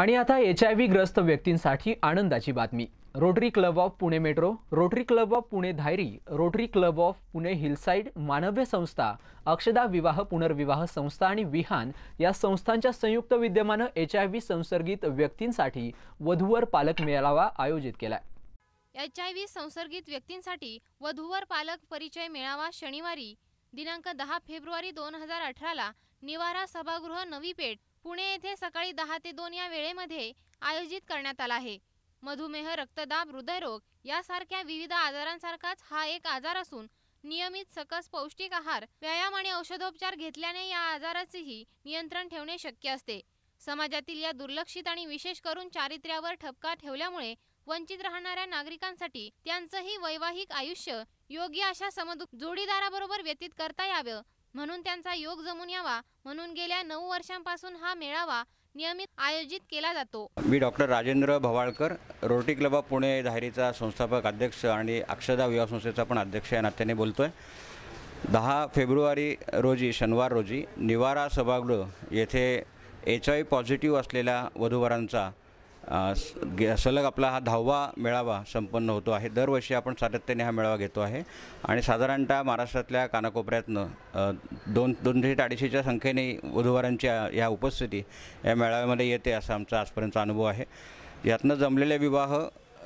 आणि आता H I V ग्रस्त व्यक्तींसाठी आनंदाची बातमी rotary club of Pune metro rotary club of Pune Dhayari rotary club of Pune hillside मानव्य संस्था अक्षदा विवाह पुनर्विवाह संस्था आणि विहान या संस्थांच्या संयुक्त विद्यमानं एच आय व्ही संसर्गित व्यक्तींसाठी वधूवर पालक मेळावा आयोजित केला एच आय व्ही संसर्गित व्यक्तींसाठी वधूवर पालक परिचय मेळावा शनिवारी दिनांक दहा फेब्रुवारी दोन हजार अठराला निवारा सभागृह नवी पेठ पुणे येथे सकाळी दहा ते दोन या वेळेमध्ये आयोजित करण्यात आला आहे मधुमेह रक्तदाब हृदयरोग यासारख्या विविध आजारांसारखाच हा एक आजार असून नियमित सकस पौष्टिक आहार व्यायाम आणि औषधोपचार घेतल्याने या आजाराचेही नियंत्रण ठेवणे शक्य असते समाजातील या दुर्लक्षित आणि विशेष करून चारित्र्यावर ठपका ठेवल्यामुळे वंचित राहणाऱ्या नागरिकांसाठी त्यांचंही वैवाहिक आयुष्य योग्य अशा समजू जोडीदाराबरोबर व्यतीत करता यावं म्हणून त्यांचा योग जमून यावा म्हणून गेल्या नऊ वर्षांपासून हा मेळावा नियमित आयोजित केला जातो मी doctor Rajendra Bhavalkar rotary club of Pune धायरीचा संस्थापक अध्यक्ष आणि अक्षदा विवाह संस्थेचा पण अध्यक्ष या नात्याने बोलतो आहे दहा फेब्रुवारी रोजी शनिवार रोजी निवारा सभागृह येथे एच आय पॉझिटिव्ह असलेल्या वधूवरांचा सलग आपला हा दहावा मेळावा संपन्न होतो आहे दरवर्षी आपण सातत्याने हा मेळावा घेतो आहे आणि साधारणतः महाराष्ट्रातल्या कानाकोपऱ्यातनं दोन दोनशे ते अडीचशेच्या संख्येने वधूवारांची या उपस्थिती या मेळाव्यामध्ये येते असा आमचा आजपर्यंत अनुभव आहे यातनं जमलेले विवाह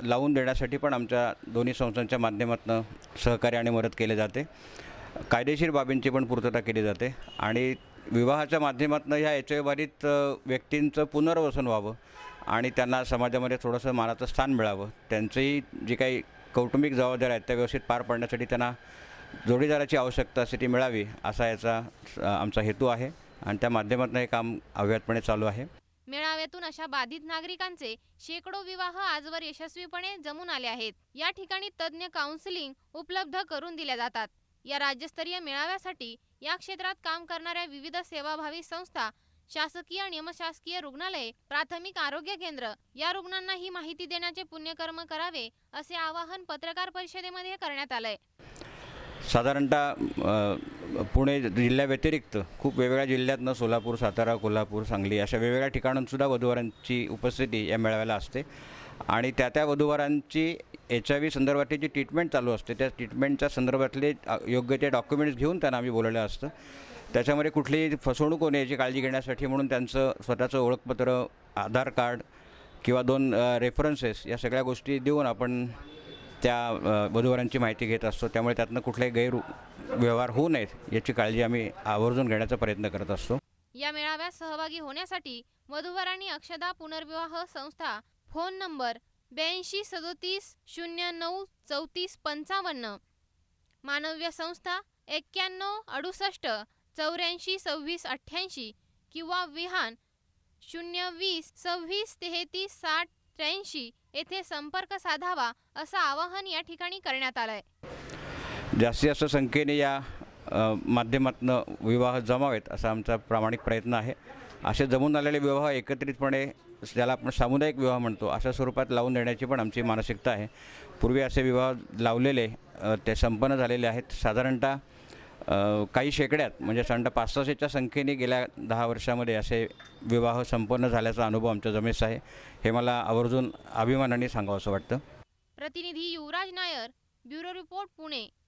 लावून देण्यासाठी पण आमच्या दोन्ही संस्थांच्या माध्यमातून सहकार्य आणि मदत केली जाते कायदेशीर बाबींची पण पूर्तता केली जाते आणि विवाहाच्या माध्यमातून ह्या बाधित व्यक्तींचं पुनर्वसन व्हावं आणि त्यांना समाजामध्ये थोडंसं मानाचं स्थान मिळावं त्यांचंही जी काही कौटुंबिक जबाबदाऱ्या आहेत त्या व्यवस्थित पार पाडण्यासाठी त्यांना जोडीदाराची आवश्यकता ती मिळावी असा याचा आमचा हेतू आहे आणि त्या माध्यमातून हे काम अव्याहतपणे चालू आहे मेळाव्यातून अशा बाधित नागरिकांचे शेकडो विवाह आजवर यशस्वीपणे जमून आले आहेत या ठिकाणी तज्ज्ञ काउन्सिलिंग उपलब्ध करून दिल्या जातात या राज्यस्तरीय मेळाव्यासाठी या क्षेत्रात काम करणाऱ्या विविध सेवाभावी संस्था शासकीय आणि निमशासकीय रुग्णालय प्राथमिक आरोग्य केंद्र या रुग्णांना ही माहिती देण्याचे पुण्यकर्म करावे असे आवाहन पत्रकार परिषदेमध्ये करण्यात आलंय साधारणतः पुणे जिल्ह्याव्यतिरिक्त खूप वेगवेगळ्या जिल्ह्यातनं सोलापूर सातारा कोल्हापूर सांगली अशा वेगवेगळ्या ठिकाणांसुद्धा वधूवरांची उपस्थिती या मेळाव्याला असते आणि त्या त्या वधूवरांची एच आय व्ही संदर्भातली जी ट्रीटमेंट चालू असते त्या ट्रीटमेंटच्या संदर्भातले योग्य ते डॉक्युमेंट्स घेऊन त्यांना आम्ही बोलवलं असतं त्याच्यामध्ये कुठलीही फसवणूक होणे याची काळजी घेण्यासाठी म्हणून त्यांचं स्वतःचं ओळखपत्र आधार कार्ड किंवा दोन रेफरन्सेस या सगळ्या गोष्टी देऊन आपण त्या वधूवरांची माहिती घेत असतो त्यामुळे त्यातनं कुठले गैर व्यवहार होऊ नयेत याची काळजी आम्ही आवर्जून घेण्याचा प्रयत्न करत असतो या मेळाव्यात सहभागी होण्यासाठी वधूवरांनी अक्षदा पुनर्विवाह संस्था फोन नंबर ब्याऐंशी सदोतीस शून्य नऊ चौतीस पंचावन्न मानव्य संस्था एक्क्याण्णव अडुसष्ट चौऱ्याऐंशी सव्वीस अठ्ठ्याऐंशी किंवा विहान शून्य वीस सव्वीस तेहतीस साठ त्र्याऐंशी येथे संपर्क साधावा असं आवाहन या ठिकाणी करण्यात आलं आहे जास्तीत जास्त संख्येने या माध्यमातून विवाह जमावेत असा आमचा प्रामाणिक प्रयत्न आहे असे जमून आलेले विवाह एकत्रितपणे ज्याला आपण सामुदायिक विवाह म्हणतो अशा स्वरूपात लावून देण्याची पण आमची मानसिकता आहे पूर्वी असे विवाह लावलेले ते संपन्न झालेले आहेत साधारणतः काही शेकड्यात म्हणजे साधारणतः पाच तासशेच्या संख्येने गेल्या दहा वर्षामध्ये असे विवाह संपन्न झाल्याचा अनुभव आमच्या जमेस आहे हे मला आवर्जून अभिमानाने सांगावं असं वाटतं प्रतिनिधी युवराज नायर ब्युरो रिपोर्ट पुणे